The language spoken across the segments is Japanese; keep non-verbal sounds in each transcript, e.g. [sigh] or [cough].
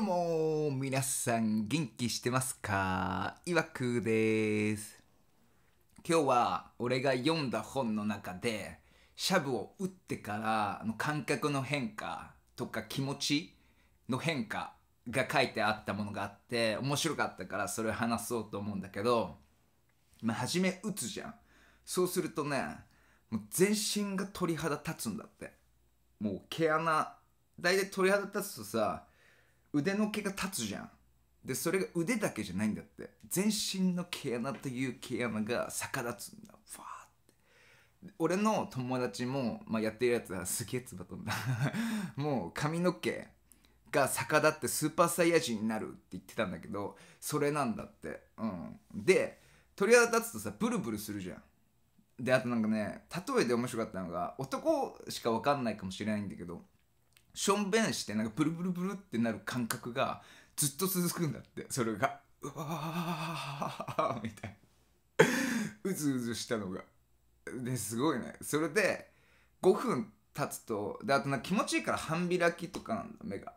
どうも皆さん元気してますかいわくです今日は俺が読んだ本の中でシャブを打ってからの感覚の変化とか気持ちの変化が書いてあったものがあって面白かったからそれ話そうと思うんだけどまあ初め打つじゃんそうするとねもう全身が鳥肌立つんだってもう毛穴大体鳥肌立つとさ腕の毛が立つじゃんでそれが腕だけじゃないんだって全身の毛穴という毛穴が逆立つんだファーって俺の友達も、まあ、やってるやつはすげえつばとんだ [laughs] もう髪の毛が逆立ってスーパーサイヤ人になるって言ってたんだけどそれなんだってうんで鳥肌立つとさブルブルするじゃんであとなんかね例えで面白かったのが男しか分かんないかもしれないんだけどションベンしてなんかプルプルプルってなる感覚がずっと続くんだってそれがうわーみたいなうずうずしたのがですごいねそれで5分経つとであとなんか気持ちいいから半開きとかなんだ目が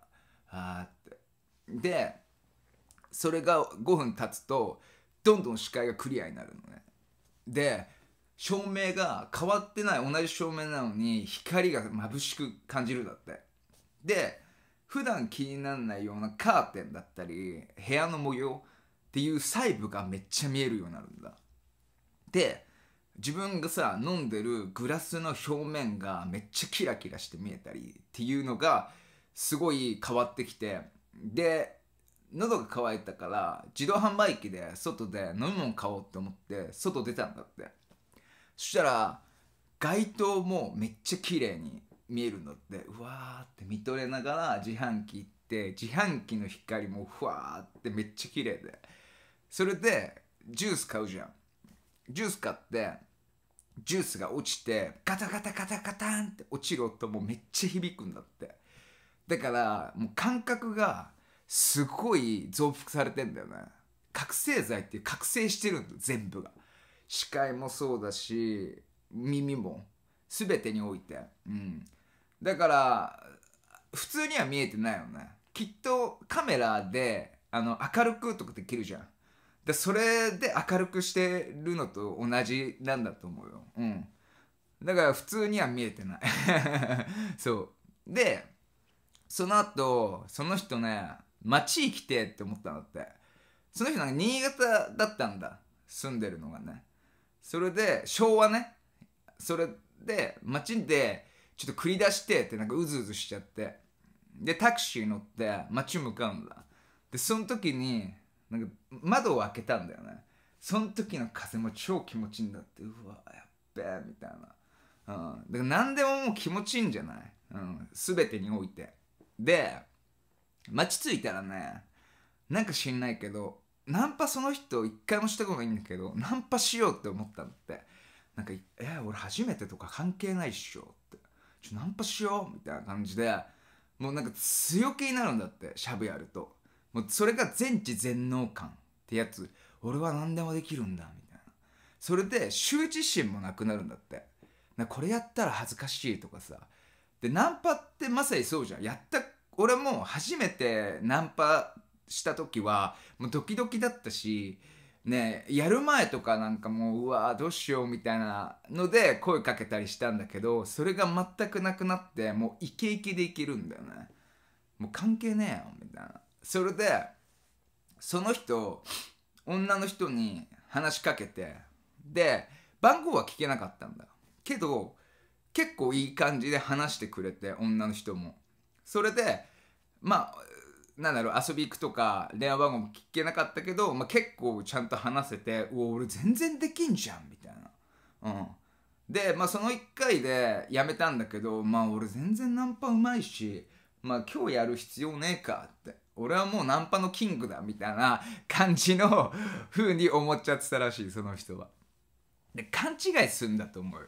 あーってでそれが5分経つとどんどん視界がクリアになるのねで照明が変わってない同じ照明なのに光が眩しく感じるだってで普段気にならないようなカーテンだったり部屋の模様っていう細部がめっちゃ見えるようになるんだで自分がさ飲んでるグラスの表面がめっちゃキラキラして見えたりっていうのがすごい変わってきてで喉が渇いたから自動販売機で外で飲み物買おうって思って外出たんだってそしたら街灯もめっちゃ綺麗に見えるのってうわーって見とれながら自販機行って自販機の光もふわーってめっちゃ綺麗でそれでジュース買うじゃんジュース買ってジュースが落ちてガタガタガタガタンって落ちる音もめっちゃ響くんだってだからもう感覚がすごい増幅されてんだよね覚醒剤って覚醒してるんだ全部が視界もそうだし耳も全てにおいてうんだから普通には見えてないよねきっとカメラであの明るくとかできるじゃんでそれで明るくしてるのと同じなんだと思うようんだから普通には見えてない [laughs] そうでその後その人ね町来てって思ったんだってその人なんか新潟だったんだ住んでるのがねそれで昭和ねそれで町でちょっと繰り出してってなんかうずうずしちゃってでタクシー乗って街向かうんだでその時になんか窓を開けたんだよねその時の風も超気持ちいいんだってうわやっべえみたいな、うん、だから何でももう気持ちいいんじゃない、うん、全てにおいてで街着いたらねなんか知んないけどナンパその人一回もしたことないんだけどナンパしようって思ったのってなんか「え俺初めてとか関係ないっしょ」ってちょナンパしようみたいな感じでもうなんか強気になるんだってしゃぶやるともうそれが全知全能感ってやつ俺は何でもできるんだみたいなそれで羞恥心もなくなるんだってなこれやったら恥ずかしいとかさでナンパってまさにそうじゃんやった俺も初めてナンパした時はもうドキドキだったしねやる前とかなんかもううわどうしようみたいなので声かけたりしたんだけどそれが全くなくなってもうイケイケでいけるんだよねもう関係ねえよみたいなそれでその人女の人に話しかけてで番号は聞けなかったんだけど結構いい感じで話してくれて女の人もそれでまあなんだろう遊び行くとか電話番号も聞けなかったけど、まあ、結構ちゃんと話せて「うお俺全然できんじゃん」みたいな。うんで、まあ、その1回でやめたんだけど、まあ、俺全然ナンパうまいし、まあ、今日やる必要ねえかって俺はもうナンパのキングだみたいな感じの風に思っちゃってたらしいその人は。で勘違いすんだと思うよ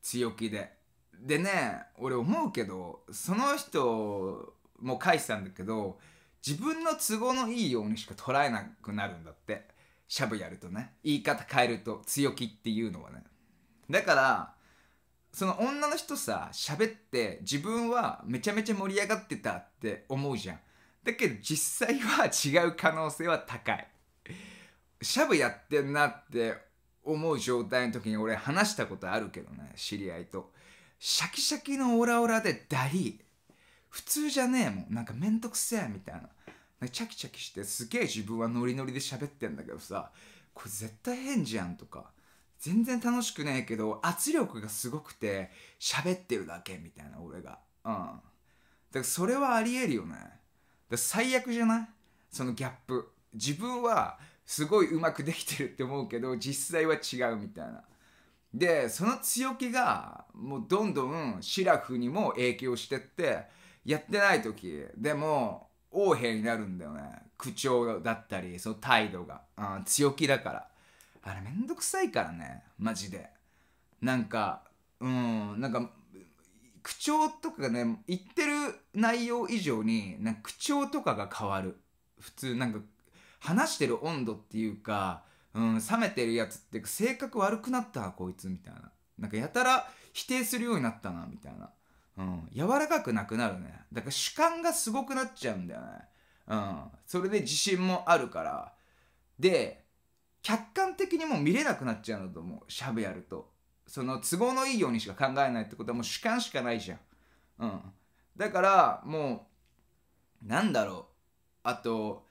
強気で。でね俺思うけどその人も書いてたんだけど自分の都合のいいようにしか捉えなくなるんだってしゃぶやるとね言い方変えると強気っていうのはねだからその女の人さ喋って自分はめちゃめちゃ盛り上がってたって思うじゃんだけど実際は違う可能性は高いしゃぶやってんなって思う状態の時に俺話したことあるけどね知り合いとシャキシャキのオラオラでダリー普通じゃねえもんなんかめんどくせえみたいななチャキチャキしてすげえ自分はノリノリで喋ってんだけどさこれ絶対変じゃんとか全然楽しくないけど圧力がすごくて喋ってるだけみたいな俺がうんだからそれはありえるよねだ最悪じゃないそのギャップ自分はすごいうまくできてるって思うけど実際は違うみたいなでその強気がもうどんどんシラフにも影響してってやってない時でも横柄になるんだよね口調だったりその態度が、うん、強気だからあれめんどくさいからねマジでなんかうんなんか口調とかがね言ってる内容以上になんか口調とかが変わる普通なんか話してる温度っていうか、うん、冷めてるやつって性格悪くなったこいつみたいななんかやたら否定するようになったなみたいなうん、柔らかくなくなるねだから主観がすごくなっちゃうんだよねうんそれで自信もあるからで客観的にも見れなくなっちゃうんだと思うしゃべやるとその都合のいいようにしか考えないってことはもう主観しかないじゃんうんだからもうなんだろうあと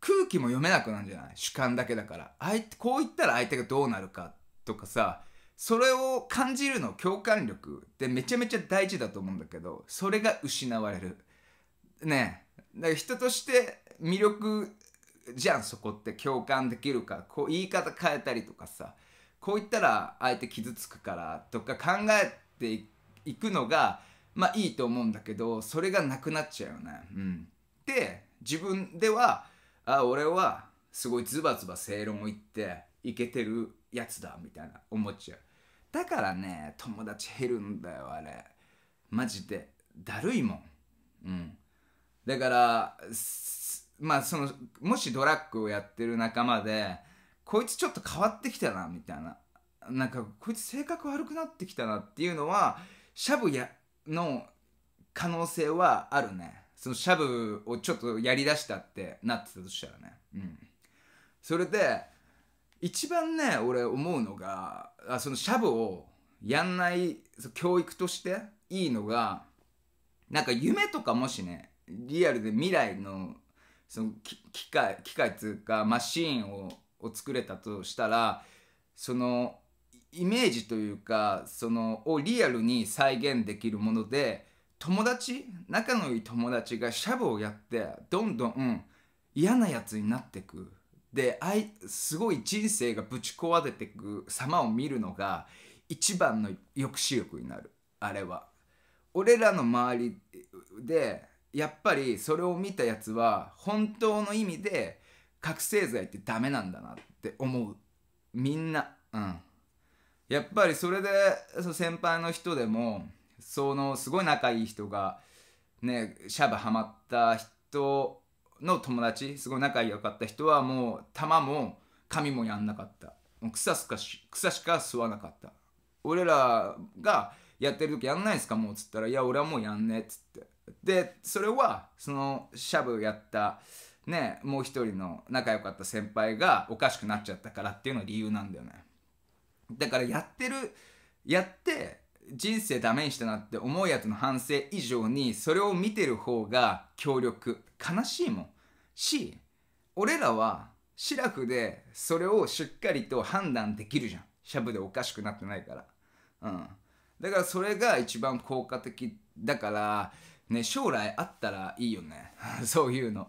空気も読めなくなるんじゃない主観だけだから相手こう言ったら相手がどうなるかとかさそれを感じるの共感力ってめちゃめちゃ大事だと思うんだけどそれが失われるねだから人として魅力じゃんそこって共感できるかこう言い方変えたりとかさこう言ったら相手傷つくからとか考えていくのがまあいいと思うんだけどそれがなくなっちゃうよね。うん、で自分ではあ俺はすごいズバズバ正論を言っていけてるやつだみたいな思っちゃう。だからね友達減るんだよあれマジでだるいもんうんだからまあそのもしドラッグをやってる仲間でこいつちょっと変わってきたなみたいななんかこいつ性格悪くなってきたなっていうのはシャブやの可能性はあるねそのシャブをちょっとやりだしたってなってたとしたらねうんそれで一番ね俺思うのがあそのシャブをやんない教育としていいのがなんか夢とかもしねリアルで未来のその機械機械いうかマシーンをを作れたとしたらそのイメージというかそのをリアルに再現できるもので友達仲のいい友達がシャブをやってどんどん嫌なやつになっていくであいすごい人生がぶち壊れてく様を見るのが一番の抑止力になるあれは。俺らの周りでやっぱりそれを見たやつは本当の意味で覚醒剤ってダメなんだなって思うみんなうんやっぱりそれでそ先輩の人でもそのすごい仲いい人がねシャブハマった人の友達すごい仲良かった人はもう玉も髪もやんなかった草しか草しか吸わなかった俺らがやってる時やんないですかもうっつったらいや俺はもうやんねっつってでそれはそのシャブやったねもう一人の仲良かった先輩がおかしくなっちゃったからっていうのが理由なんだよねだからやってるやって人生ダメにしたなって思うやつの反省以上にそれを見てる方が強力悲しいもんし俺らはシラフでそれをしっかりと判断できるじゃんしゃぶでおかしくなってないからうんだからそれが一番効果的だからね将来あったらいいよね [laughs] そういうの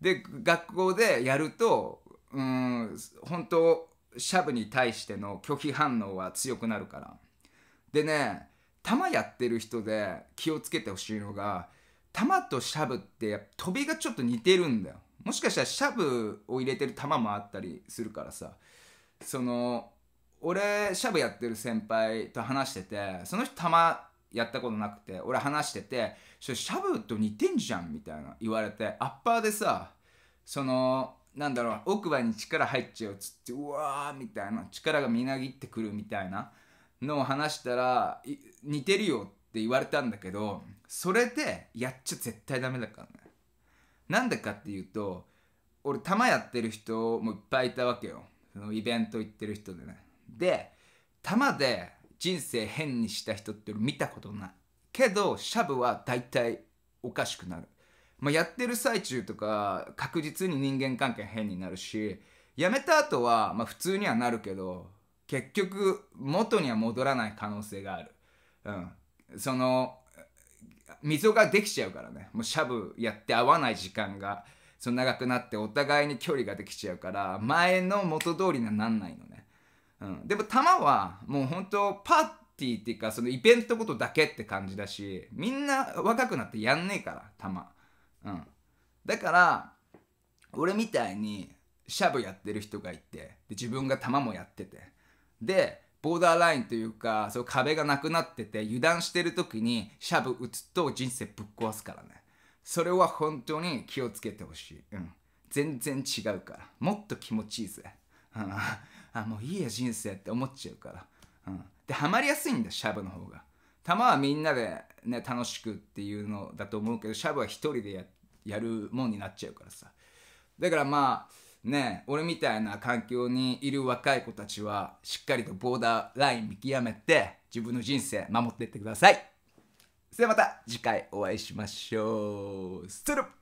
で学校でやるとうん本当シャブに対しての拒否反応は強くなるから。でね玉やってる人で気をつけてほしいのが玉とシャブって飛びがちょっと似てるんだよもしかしたらシャブを入れてる玉もあったりするからさその俺シャブやってる先輩と話しててその人玉やったことなくて俺話してて「シャブと似てんじゃん」みたいな言われてアッパーでさそのなんだろう奥歯に力入っちゃうっつってうわーみたいな力がみなぎってくるみたいなのを話したら似てるよって言われたんだけどそれでやっちゃ絶対ダメだからねなんでかっていうと俺玉やってる人もいっぱいいたわけよそのイベント行ってる人でねで玉で人生変にした人って見たことないけどシャブは大体おかしくなる、まあ、やってる最中とか確実に人間関係変になるしやめた後はまあ普通にはなるけど結局元には戻らない可能性がある、うん、その溝ができちゃうからねもうシャブやって合わない時間がその長くなってお互いに距離ができちゃうから前の元通りにはなんないのね、うん、でも弾はもう本当パーティーっていうかそのイベントごとだけって感じだしみんな若くなってやんねえから玉、うん、だから俺みたいにシャブやってる人がいてで自分が玉もやっててでボーダーラインというかそう壁がなくなってて油断してる時にシャブ打つと人生ぶっ壊すからねそれは本当に気をつけてほしい、うん、全然違うからもっと気持ちいいぜ、うん、あもういいや人生って思っちゃうから、うん、でハマりやすいんだシャブの方が弾はみんなで、ね、楽しくっていうのだと思うけどシャブは一人でやるもんになっちゃうからさだからまあね俺みたいな環境にいる若い子たちはしっかりとボーダーライン見極めて自分の人生守っていってくださいそれではまた次回お会いしましょうストゥル